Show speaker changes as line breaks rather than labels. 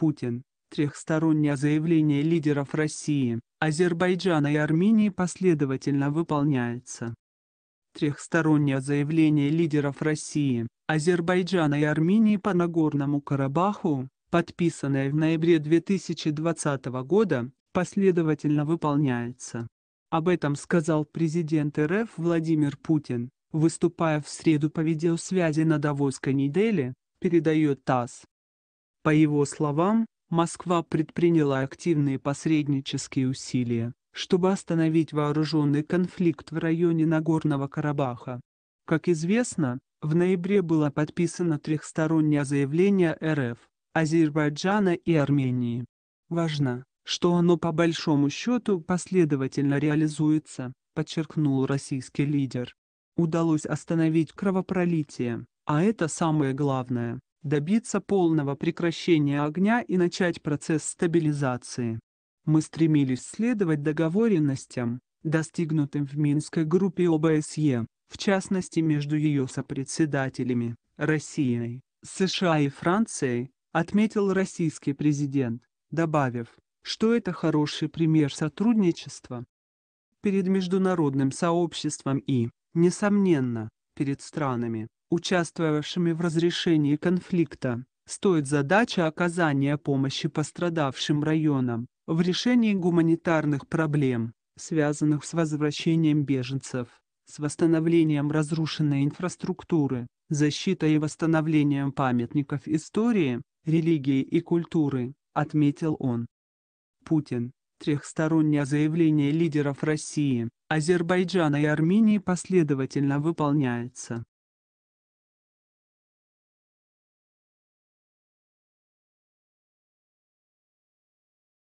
Путин. Трехстороннее заявление лидеров России, Азербайджана и Армении последовательно выполняется. Трехстороннее заявление лидеров России, Азербайджана и Армении по Нагорному Карабаху, подписанное в ноябре 2020 года, последовательно выполняется. Об этом сказал президент РФ Владимир Путин, выступая в среду по видеосвязи на Давосской неделе, передает ТАСС. По его словам, Москва предприняла активные посреднические усилия, чтобы остановить вооруженный конфликт в районе Нагорного Карабаха. Как известно, в ноябре было подписано трехстороннее заявление РФ, Азербайджана и Армении. Важно, что оно по большому счету последовательно реализуется, подчеркнул российский лидер. Удалось остановить кровопролитие, а это самое главное добиться полного прекращения огня и начать процесс стабилизации. Мы стремились следовать договоренностям, достигнутым в Минской группе ОБСЕ, в частности между ее сопредседателями, Россией, США и Францией, отметил российский президент, добавив, что это хороший пример сотрудничества перед международным сообществом и, несомненно, перед странами, участвовавшими в разрешении конфликта, стоит задача оказания помощи пострадавшим районам в решении гуманитарных проблем, связанных с возвращением беженцев, с восстановлением разрушенной инфраструктуры, защитой и восстановлением памятников истории, религии и культуры, отметил он. Путин. Трехстороннее заявление лидеров России, Азербайджана и Армении последовательно выполняется.